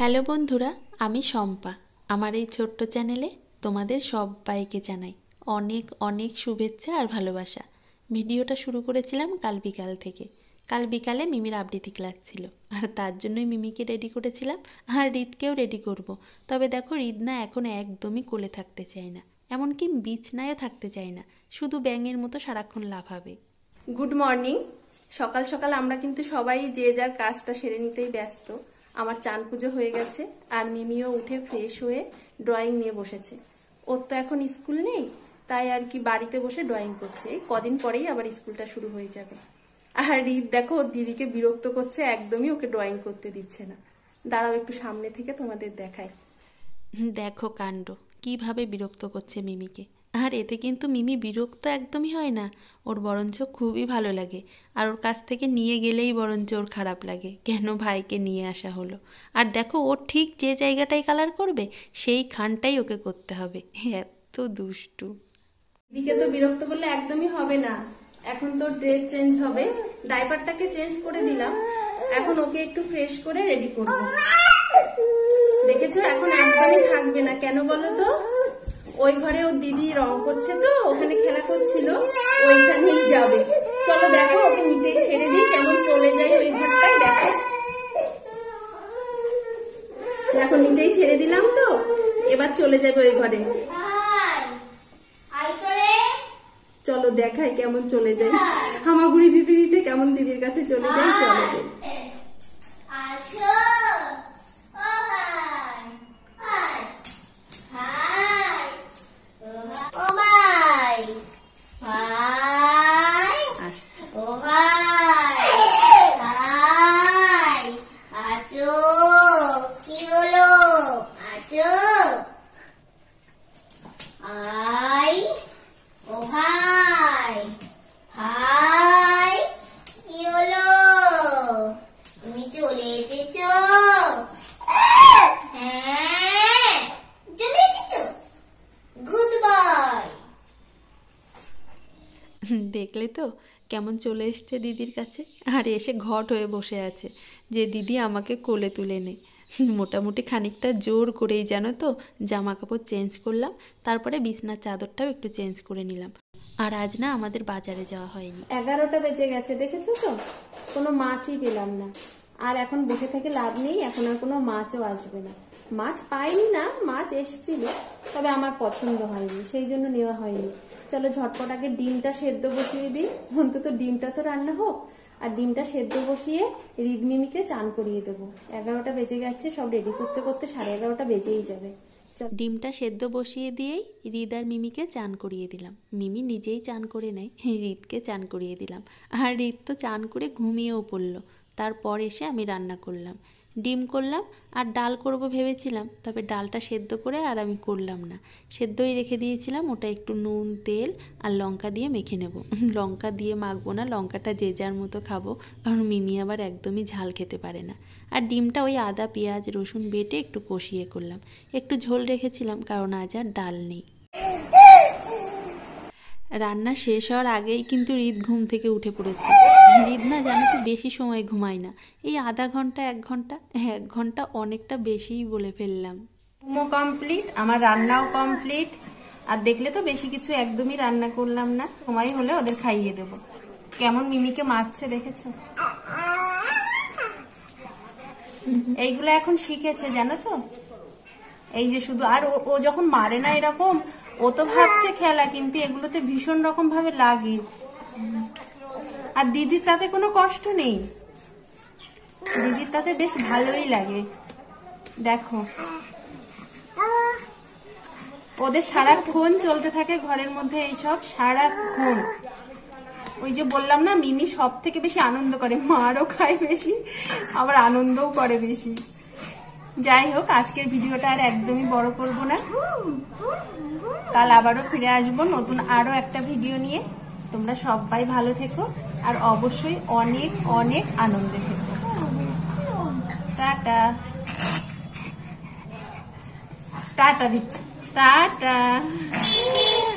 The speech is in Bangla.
হ্যালো বন্ধুরা আমি শম্পা আমার এই ছোট্ট চ্যানেলে তোমাদের সবাইকে জানাই অনেক অনেক শুভেচ্ছা আর ভালোবাসা ভিডিওটা শুরু করেছিলাম কাল বিকাল থেকে কাল বিকালে মিমির আবৃত্তি ক্লাস ছিল আর তার জন্যই মিমিকে রেডি করেছিলাম আর রিতকেও রেডি করব। তবে দেখো রিত না এখন একদমই কোলে থাকতে চায় না এমনকি বিছনায়ও থাকতে চায় না শুধু ব্যাঙের মতো সারাক্ষণ লাভ হবে গুড মর্নিং সকাল সকাল আমরা কিন্তু সবাই যে যার কাজটা সেরে নিতেই ব্যস্ত আমার চান পুজো হয়ে গেছে আর মিমিও উঠে ফ্রেশ হয়ে ড্রয়িং নিয়ে বসেছে ওর তো এখন স্কুল নেই তাই আর কি বাড়িতে বসে ড্রয়িং করছে কদিন পরেই আবার স্কুলটা শুরু হয়ে যাবে আর রিদ দেখো ওর দিদিকে বিরক্ত করছে একদমই ওকে ড্রয়িং করতে দিচ্ছে না দাঁড়াও একটু সামনে থেকে তোমাদের দেখায় দেখো কাণ্ড কিভাবে বিরক্ত করছে মিমিকে আর এতে কিন্তু মিমি বিরক্ত একদমই হয় না ওর বরঞ্চ খুবই ভালো লাগে আর ওর কাছ থেকে নিয়ে গেলেই বরঞ্চ ওর খারাপ লাগে কেন ভাইকে নিয়ে আসা হলো আর দেখো ও ঠিক যে জায়গাটাই কালার করবে সেই খানটাই ওকে করতে হবে এত দুষ্টু দিদিকে তো বিরক্ত করলে একদমই হবে না এখন তো ড্রেস চেঞ্জ হবে ডাইপারটাকে চেঞ্জ করে দিলাম এখন ওকে একটু ফ্রেশ করে রেডি করবো দেখেছো এখন একদমই থাকবে না কেন বলো তো ওই ঘরে ওর দিদি রং করছে তো ওখানে খেলা করছিল ওইখানেই যাবে চলো দেখো ওকে নিজেই ছেড়ে দিই কেমন চলে যায় ওই ঘরটাই দেখো এখন নিজেই ছেড়ে দিলাম তো এবার চলে যাবে ওই ঘরে চলো দেখাই কেমন চলে যায় হামাগুড়ি দিদি দিতে কেমন দিদির কাছে চলে যায় চলে যায় Azul. দেখলে তো কেমন চলে এসছে দিদির কাছে আর এসে ঘট হয়ে বসে আছে যে দিদি আমাকে কোলে তুলে নে মোটামুটি খানিকটা জোর করেই জানো তো জামা কাপড় চেঞ্জ করলাম তারপরে বিছনার চাদরটাও একটু চেঞ্জ করে নিলাম আর আজ না আমাদের বাজারে যাওয়া হয়নি এগারোটা বেজে গেছে দেখেছো তো কোনো মাছই পেলাম না আর এখন বসে থেকে লাভ নেই এখন আর কোনো মাছও আসবে না মাছ পাইনি না মাছ এসছিল তবে আমার পছন্দ হয়নি সেই জন্য নেওয়া হয়নি চলো ঝটপট আগে ডিমটা সেদ্ধ বসিয়ে দিই অন্তত ডিমটা তো রান্না হোক আর ডিমটা সেদ্ধ বসিয়ে রিগমিমিকে চান করিয়ে দেবো এগারোটা বেজে গেছে সব রেডি করতে করতে সাড়ে এগারোটা বেজেই যাবে ডিমটা সেদ্ধ বসিয়ে দিয়েই রিদ আর মিমিকে চান করিয়ে দিলাম মিমি নিজেই চান করে নেয় রিদকে হ্যাঁ, চান করিয়ে দিলাম আর রিদ তো চান করে ঘুমিয়েও পড়লো তারপর এসে আমি রান্না করলাম ডিম করলাম আর ডাল করব ভেবেছিলাম তবে ডালটা সেদ্ধ করে আর আমি করলাম না সেদ্ধই রেখে দিয়েছিলাম ওটা একটু নুন তেল আর লঙ্কা দিয়ে মেখে নেব লঙ্কা দিয়ে মাখবো না লঙ্কাটা যে যার মতো খাবো কারণ মিমি আবার একদমই ঝাল খেতে পারে না আর ডিমটা ওই আদা পেঁয়াজ রসুন বেটে একটু কষিয়ে করলাম একটু ঝোল রেখেছিলাম কারণ আজ আর ডাল নেই রান্না শেষ হওয়ার আগেই কিন্তু হৃদ ঘুম থেকে উঠে পড়েছে হৃদ না জানো তো বেশি সময় ঘুমায় না এই আধা ঘন্টা এক ঘন্টা এক ঘন্টা অনেকটা বেশিই বলে ফেললাম মোমো কমপ্লিট আমার রান্নাও কমপ্লিট আর দেখলে তো বেশি কিছু একদমই রান্না করলাম না সময় হলে ওদের খাইয়ে দেব কেমন মিমিকে মারছে দেখেছ এইগুলো এখন শিখেছে জানো তো এই যে শুধু আর ও যখন মারে না এরকম ও তো ভাবছে খেলা কিন্তু এগুলোতে ভীষণ রকম ভাবে লাগে আর দিদির তাতে কোনো কষ্ট নেই দিদির তাতে বেশ ভালোই লাগে দেখো ওদের সারাক্ষণ চলতে থাকে ঘরের মধ্যে এইসব সারাক্ষণ ওই যে বললাম না মিমি সব থেকে বেশি আনন্দ করে মারও খায় বেশি আবার আনন্দও করে বেশি যাই হোক আজকের ভিডিওটা আর একদমই বড় করবো না কাল আবারও ফিরে আসবো নতুন আরও একটা ভিডিও নিয়ে তোমরা সবাই ভালো থেকো আর অবশ্যই অনেক অনেক আনন্দে থেকো টাটা টাটা দিচ্ছি টাটা